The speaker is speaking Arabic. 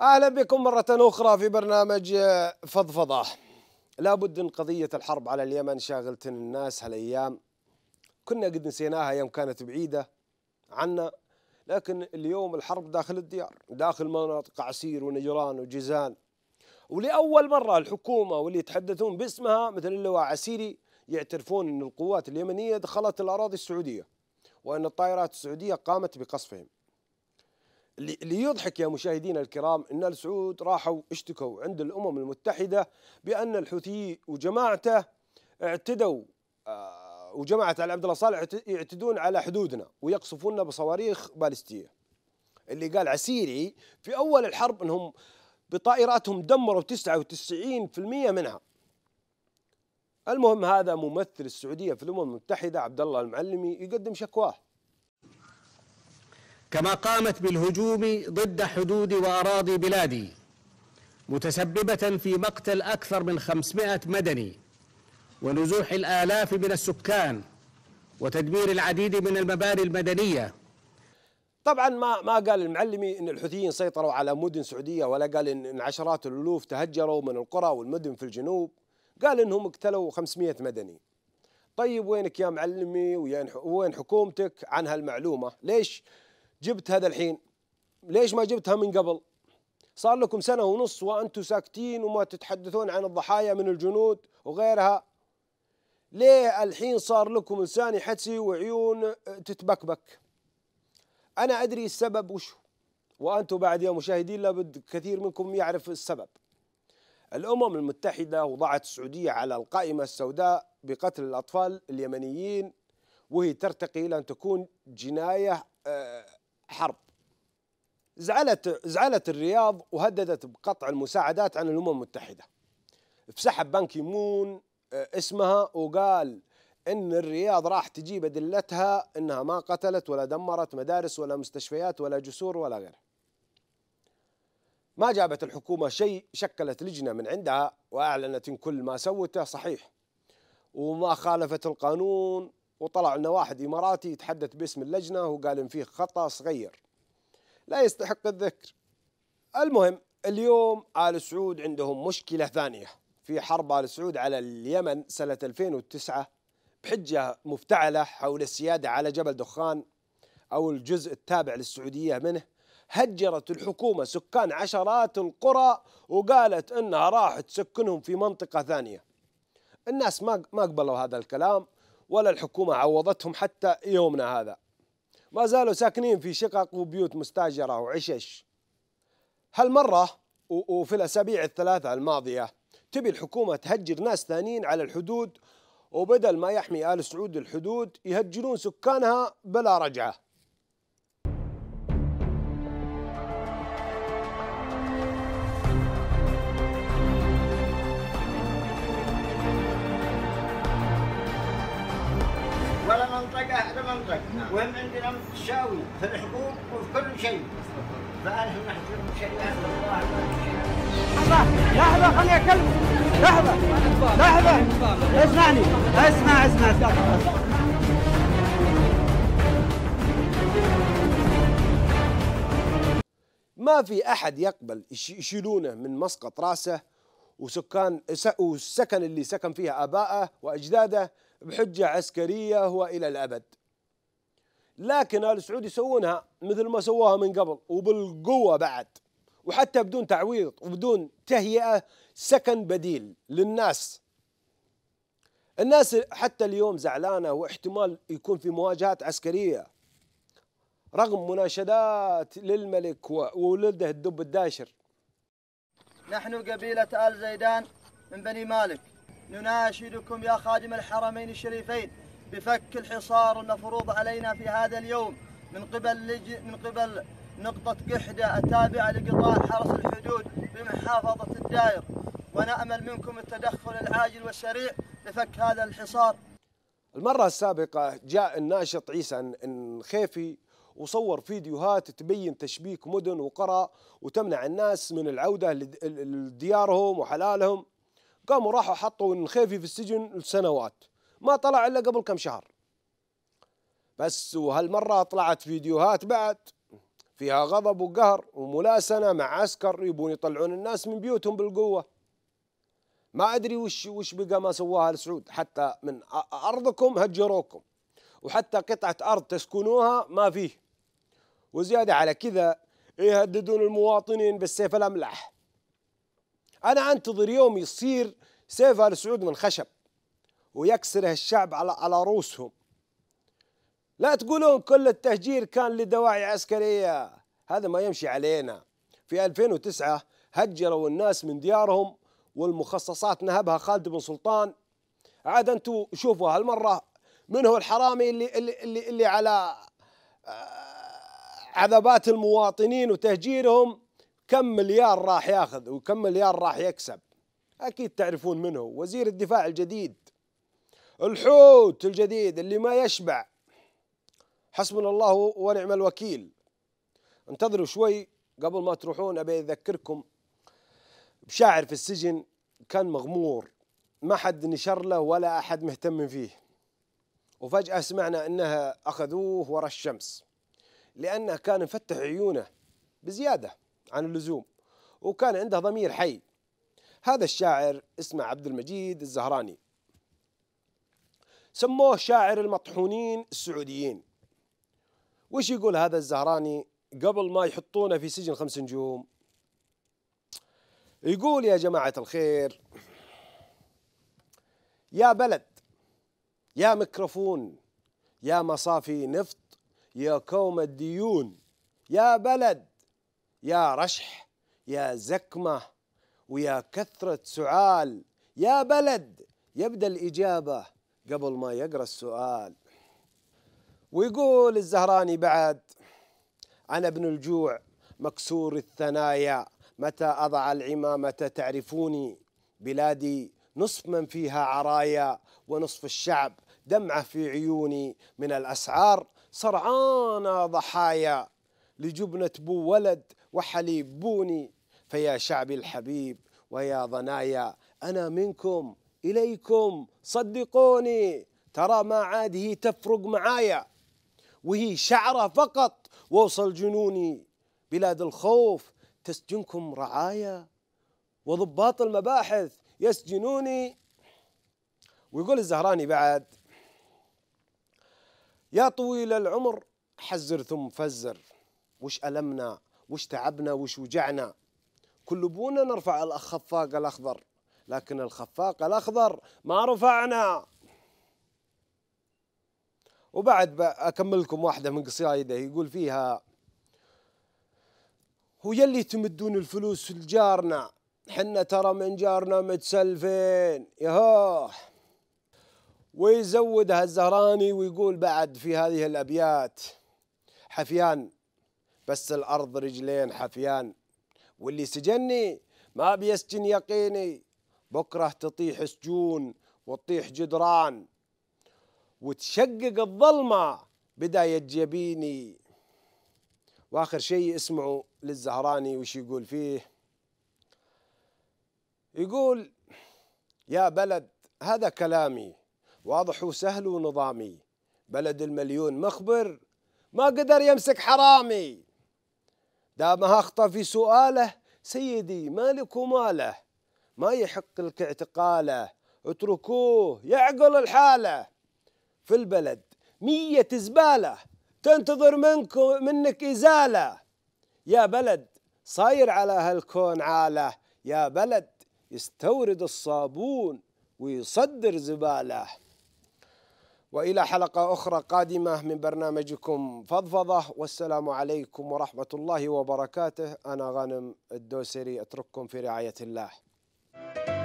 اهلا بكم مره اخرى في برنامج فضفضه لابد ان قضيه الحرب على اليمن شاغلت الناس هالايام كنا قد نسيناها يوم كانت بعيده عنا لكن اليوم الحرب داخل الديار داخل مناطق عسير ونجران وجيزان ولاول مره الحكومه واللي يتحدثون باسمها مثل اللواء عسيري يعترفون ان القوات اليمنيه دخلت الاراضي السعوديه وان الطائرات السعوديه قامت بقصفهم ليضحك يا مشاهدينا الكرام ان السعود راحوا اشتكوا عند الامم المتحده بان الحوثي وجماعته اعتدوا آه، وجماعه علي عبد الله صالح يعتدون على حدودنا ويقصفوننا بصواريخ بالستيه. اللي قال عسيري في اول الحرب انهم بطائراتهم دمروا 99% منها. المهم هذا ممثل السعوديه في الامم المتحده عبد الله المعلمي يقدم شكواه كما قامت بالهجوم ضد حدود وأراضي بلادي متسببة في مقتل أكثر من 500 مدني ونزوح الآلاف من السكان وتدمير العديد من المباني المدنية طبعا ما ما قال المعلمي ان الحوثيين سيطروا على مدن سعوديه ولا قال ان عشرات الالوف تهجروا من القرى والمدن في الجنوب قال انهم اقتلوا 500 مدني طيب وينك يا معلمي وين حكومتك عن هالمعلومه ليش جبت هذا الحين ليش ما جبتها من قبل صار لكم سنة ونص وأنتم ساكتين وما تتحدثون عن الضحايا من الجنود وغيرها ليه الحين صار لكم لسان يحتسي وعيون تتبكبك أنا أدري السبب وش وأنتم بعد يا مشاهدين لابد كثير منكم يعرف السبب الأمم المتحدة وضعت السعودية على القائمة السوداء بقتل الأطفال اليمنيين وهي ترتقي إلى أن تكون جناية آه، حرب زعلت زعلت الرياض وهددت بقطع المساعدات عن الامم المتحده فسحب بنك يمون آه، اسمها وقال ان الرياض راح تجيب ادلتها انها ما قتلت ولا دمرت مدارس ولا مستشفيات ولا جسور ولا غيره ما جابت الحكومة شيء شكلت لجنة من عندها وأعلنت إن كل ما سوته صحيح وما خالفت القانون وطلع لنا واحد إماراتي يتحدث باسم اللجنة وقال إن فيه خطأ صغير لا يستحق الذكر المهم اليوم آل سعود عندهم مشكلة ثانية في حرب آل سعود على اليمن سنة 2009 بحجة مفتعلة حول السيادة على جبل دخان أو الجزء التابع للسعودية منه هجرت الحكومة سكان عشرات القرى وقالت أنها راح تسكنهم في منطقة ثانية الناس ما ما قبلوا هذا الكلام ولا الحكومة عوضتهم حتى يومنا هذا ما زالوا ساكنين في شقق وبيوت مستاجرة وعشش هالمرة وفي الأسابيع الثلاثة الماضية تبي الحكومة تهجر ناس ثانيين على الحدود وبدل ما يحمي آل سعود الحدود يهجرون سكانها بلا رجعة منطق وهم عندنا متساوي في الحقوق وفي كل شيء فأنا سمحت لكم شريعة الله لحظة خليني أكلمك لحظة لحظة اسمعني اسمع اسمع اسمع, ما في احد يقبل يشيلونه من مسقط راسه وسكان والسكن اللي سكن فيها اباءه واجداده بحجه عسكريه هو إلى الابد لكن ال سعود يسوونها مثل ما سووها من قبل وبالقوه بعد وحتى بدون تعويض وبدون تهيئه سكن بديل للناس الناس حتى اليوم زعلانه واحتمال يكون في مواجهات عسكريه رغم مناشدات للملك وولده الدب الداشر نحن قبيله ال زيدان من بني مالك نناشدكم يا خادم الحرمين الشريفين بفك الحصار المفروض علينا في هذا اليوم من قبل لج... من قبل نقطة قحدة التابعة لقطاع حرس الحدود بمحافظة الدائر ونأمل منكم التدخل العاجل والسريع لفك هذا الحصار المرة السابقة جاء الناشط عيسى الخيفي وصور فيديوهات تبين تشبيك مدن وقرى وتمنع الناس من العودة لديارهم وحلالهم قاموا راحوا حطوا الخيفي في السجن لسنوات ما طلع الا قبل كم شهر بس وهالمره طلعت فيديوهات بعد فيها غضب وقهر وملاسنه مع عسكر يبون يطلعون الناس من بيوتهم بالقوه ما ادري وش وش بقى ما سواها السعود حتى من ارضكم هجروكم وحتى قطعه ارض تسكنوها ما فيه وزياده على كذا يهددون المواطنين بالسيف الاملح انا انتظر يوم يصير سيف ال سعود من خشب ويكسره الشعب على على رؤوسهم لا تقولون كل التهجير كان لدواعي عسكرية هذا ما يمشي علينا في 2009 هجروا الناس من ديارهم والمخصصات نهبها خالد بن سلطان عاد انتم شوفوا هالمرة من هو الحرامي اللي اللي اللي, اللي على آه، عذابات المواطنين وتهجيرهم كم مليار راح ياخذ وكم مليار راح يكسب اكيد تعرفون منه وزير الدفاع الجديد الحوت الجديد اللي ما يشبع حسبنا الله ونعم الوكيل انتظروا شوي قبل ما تروحون ابي اذكركم بشاعر في السجن كان مغمور ما حد نشر له ولا احد مهتم فيه وفجاه سمعنا انها اخذوه ورا الشمس لانه كان مفتح عيونه بزياده عن اللزوم وكان عنده ضمير حي هذا الشاعر اسمه عبد المجيد الزهراني سموه شاعر المطحونين السعوديين وش يقول هذا الزهراني قبل ما يحطونه في سجن خمس نجوم يقول يا جماعة الخير يا بلد يا ميكروفون يا مصافي نفط يا كوم الديون يا بلد يا رشح يا زكمة ويا كثرة سعال يا بلد يبدأ الإجابة قبل ما يقرأ السؤال ويقول الزهراني بعد انا ابن الجوع مكسور الثنايا متى أضع العمامة تعرفوني بلادي نصف من فيها عرايا ونصف الشعب دمعة في عيوني من الأسعار سرعان ضحايا لجبنة بو ولد وحليب بوني فيا شعبي الحبيب ويا ضنايا أنا منكم إليكم صدقوني ترى ما عاد هي تفرق معايا وهي شعرة فقط ووصل جنوني بلاد الخوف تسجنكم رعايا وضباط المباحث يسجنوني ويقول الزهراني بعد يا طويل العمر حزر ثم فزر وش ألمنا وش تعبنا وش وجعنا كل بونا نرفع الأخفاق الأخضر لكن الخفاق الأخضر ما رفعنا وبعد أكملكم واحدة من قصايده يقول فيها هو يلي تمدون الفلوس لجارنا حنا ترى من جارنا متسلفين يهوه ويزودها الزهراني ويقول بعد في هذه الأبيات حفيان بس الأرض رجلين حفيان واللي سجني ما بيسجن يقيني بكره تطيح سجون وتطيح جدران وتشقق الظلمة بداية جبيني وآخر شيء اسمعوا للزهراني وش يقول فيه يقول يا بلد هذا كلامي واضح وسهل ونظامي بلد المليون مخبر ما قدر يمسك حرامي دامها اخطأ في سؤاله سيدي مالك وماله ما يحق لك اعتقاله اتركوه يعقل الحاله في البلد مية زبالة تنتظر منكم منك إزالة يا بلد صاير على هالكون عالة يا بلد يستورد الصابون ويصدر زبالة وإلى حلقة أخرى قادمة من برنامجكم فضفضة والسلام عليكم ورحمة الله وبركاته أنا غانم الدوسري أترككم في رعاية الله Thank you.